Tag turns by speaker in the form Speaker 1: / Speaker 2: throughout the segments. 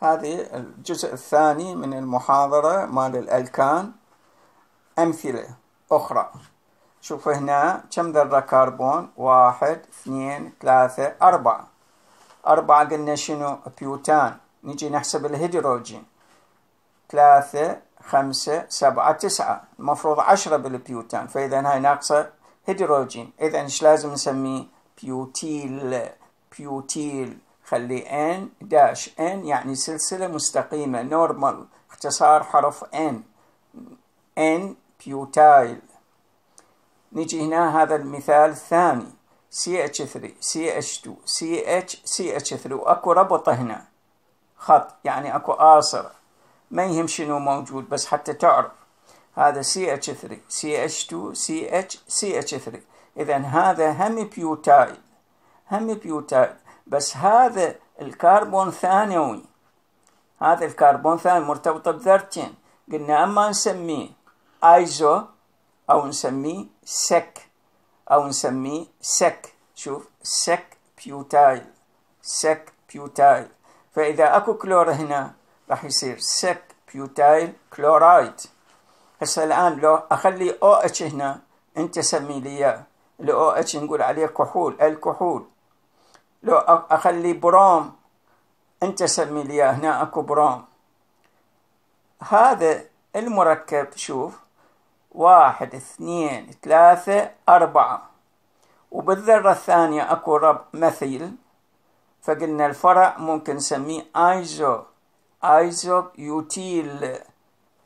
Speaker 1: هذه الجزء الثاني من المحاضرة مال الألكان أمثلة أخرى شوف هنا كم ذرة كربون واحد اثنين ثلاثة أربعة أربعة قلنا شنو بيوتان نجي نحسب الهيدروجين ثلاثة خمسة سبعة تسعة المفروض عشرة بالبيوتان فإذا هاي ناقصة هيدروجين إذا إيش لازم نسميه بيوتيل بيوتيل خلي ان داش ان يعني سلسلة مستقيمة نورمال اختصار حرف ان ان بيوتايل نجي هنا هذا المثال الثاني CH3 CH2 CH CH3 اكو ربط هنا خط يعني اكو آصر ما يهم شنو موجود بس حتى تعرف هذا CH3 CH2 CH CH3 اذا هذا هم بيوتايل هم بيوتايل بس هذا الكربون ثانوي هذا الكربون ثاني مرتبطة بذرتين قلنا أما نسميه ايزو أو نسميه سك أو نسميه سك شوف سك بيوتايل سك بيوتايل فإذا أكو كلور هنا راح يصير سك بيوتايل كلورايد هسه الآن لو أخلي او اتش هنا أنت سمي لي إياه الأو اتش نقول عليه كحول الكحول لو أخلي برام أنت سمي لي هنا أكو برام هذا المركب شوف واحد اثنين ثلاثة أربعة وبالذرة الثانية أكو رب مثيل فقلنا الفرع ممكن نسميه ايزو ايزو بيوتيل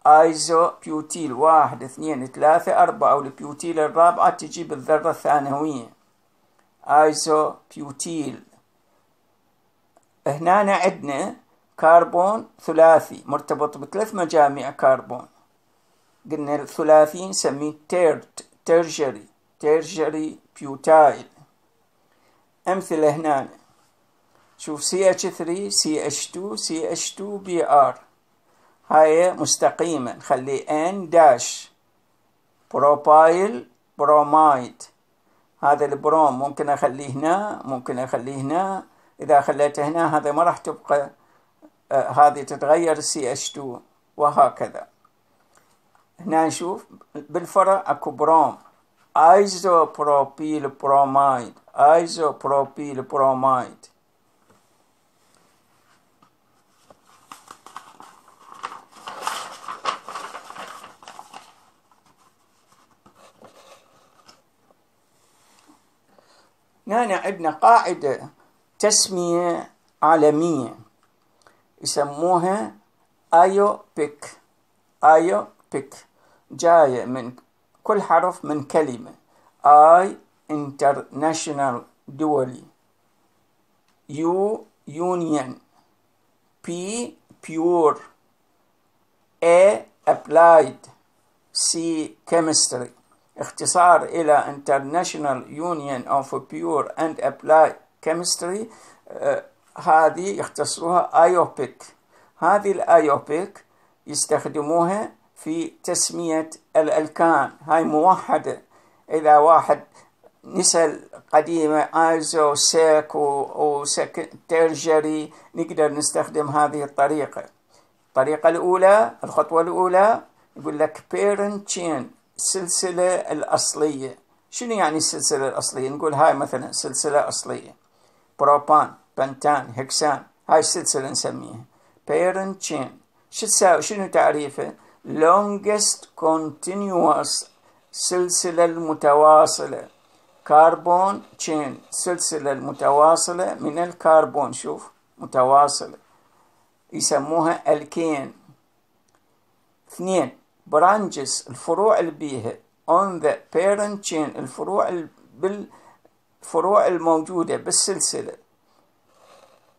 Speaker 1: ايزو بيوتيل واحد اثنين ثلاثة أربعة والبيوتيل الرابعة تجيب الذرة الثانوية ايزوبيوتيل هنا عندنا كربون ثلاثي مرتبط بثلاث مجاميع كربون قلنا الثلاثي نسميه تيرت تيرجري تيرجري بيوتايل امثله هنا شوف سي اتش 3 سي اتش 2 سي اتش 2 بي ار هاي مستقيمه خلي ان داش بروبايل برومايد هذا البروم ممكن اخليه هنا ممكن اخليه هنا اذا خليته هنا هذا ما راح تبقى آه هذه تتغير سي اتش 2 وهكذا هنا نشوف بالفرع اكو بروم ايزوبروبيل برومايد ايزوبروبيل برومايد هنا عندنا قاعدة تسمية عالمية يسموها ايو بيك ايو بيك جاية من كل حرف من كلمة اي international دولي يو يونيون بي بيور ا إيه ابلايد سي كيمستري اختصار إلى International Union of Pure and Applied Chemistry آه، هذه يختصروها IOPIC هذه الايوبيك يستخدموها في تسمية الألكان هاي موحدة إذا واحد نسأل قديمة ايزو سيك وسكترجري نقدر نستخدم هذه الطريقة الطريقة الأولى الخطوة الأولى يقول لك بيرنتشين السلسلة الأصلية شنو يعني السلسلة الأصلية نقول هاي مثلا سلسلة أصلية بروبان بنتان هكسان هاي السلسلة نسميها parent chain شو تساوي شنو تعريفه longest continuous سلسلة المتواصلة كاربون تشين سلسلة المتواصلة من الكربون شوف متواصلة يسموها الكين اثنين branches الفروع اللي بيها on the parent chain الفروع بالفروع الموجودة بالسلسلة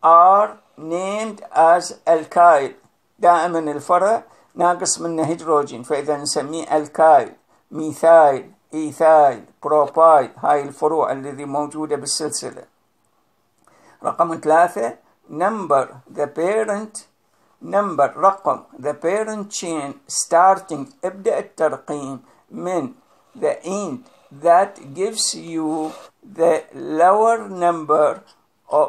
Speaker 1: are named as alkyl دائما الفرع ناقص منه هيدروجين فإذا نسميه الكايل ميثايل إيثايل بروبايل هاي الفروع الذي موجودة بالسلسلة رقم ثلاثة number the parent نمبر رقم the parent chain starting ابدأ الترقيم من the end that gives you the lower number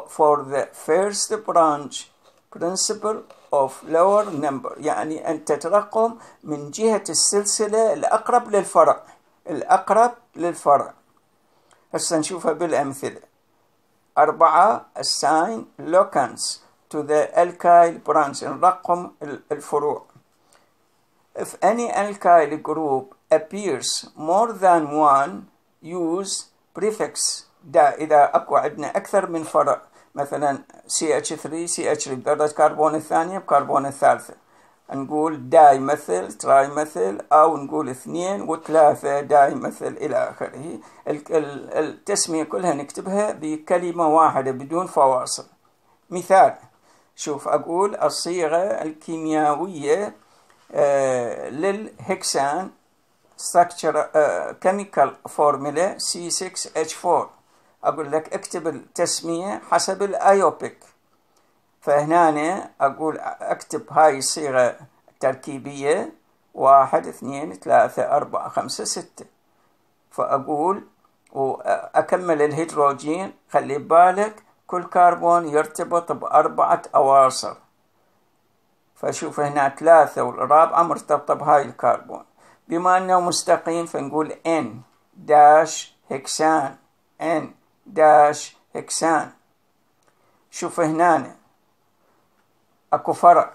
Speaker 1: for the first branch principle of lower number يعني أن تترقم من جهة السلسلة الأقرب للفرع الأقرب للفرع هسه نشوفها بالأمثلة أربعة assign locants to the alkyl branch نرقم الفروع If any alkyl group appears more than one use prefix ده إذا أكو عندنا أكثر من فرع مثلا CH3 CH3 بدرجة كربون الثانية بكربون الثالثة نقول داي مثل تراي مثل أو نقول اثنين وثلاثة داي مثل إلى آخره التسمية كلها نكتبها بكلمة واحدة بدون فواصل مثال شوف أقول الصيغة الكيميائية آه، للهكسان structure آه، chemical formula C6H4 أقول لك اكتب التسمية حسب الأيوبيك فهنا أقول أكتب هاي الصيغة التركيبية واحد اثنين ثلاثة أربعة خمسة ستة فأقول وأكمل الهيدروجين خلي بالك كل كربون يرتبط بأربعة أواصر فشوف هنا ثلاثة والرابعة مرتبطة بهاي الكربون بما أنه مستقيم فنقول N داش هكسان N داش هكسان شوف هنا اكو فرق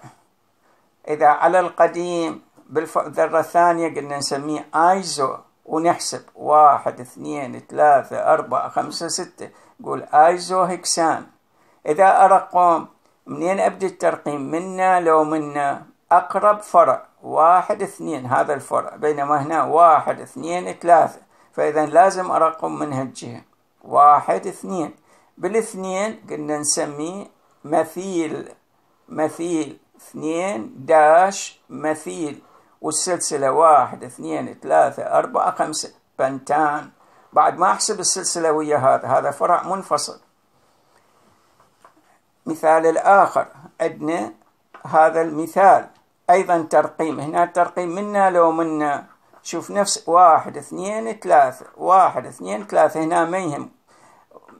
Speaker 1: اذا على القديم بالذرة الثانية قلنا نسميه ايزو ونحسب واحد اثنين ثلاثة أربعة خمسة ستة قول ايزوهكسان إذا أرقم منين أبدي الترقيم منا لو منا أقرب فرع واحد اثنين هذا الفرع بينما هنا واحد اثنين ثلاثة فإذا لازم أرقم من هالجهة واحد اثنين بالاثنين قلنا نسميه مثيل مثيل اثنين داش مثيل والسلسلة واحد اثنين ثلاثة أربعة خمسة بنتان بعد ما احسب السلسله ويا هذا هذا فرع منفصل مثال الاخر عندنا هذا المثال ايضا ترقيم هنا ترقيم منا لو منا شوف نفس واحد اثنين ثلاثة واحد اثنين ثلاثة هنا ما يهم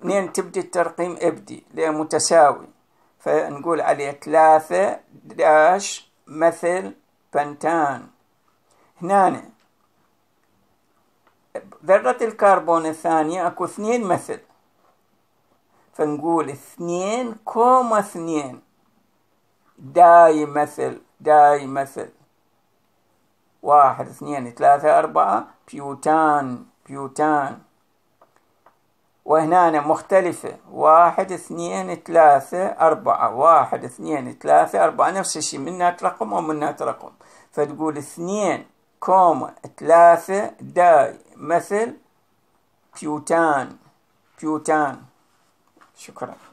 Speaker 1: منين تبدي الترقيم ابدي لأن متساوي فنقول عليه ثلاثة داش مثل بنتان هنا ذرة الكربون الثانية أكو اثنين مثل فنقول اثنين كوما اثنين داي مثل داي مثل واحد اثنين ثلاثة أربعة بيوتان بيوتان وهنا مختلفة واحد اثنين ثلاثة أربعة واحد اثنين ثلاثة أربعة نفس الشيء منها رقم ومنها رقم فتقول اثنين كوما ثلاثة داي مثل بيوتان بيوتان شكرا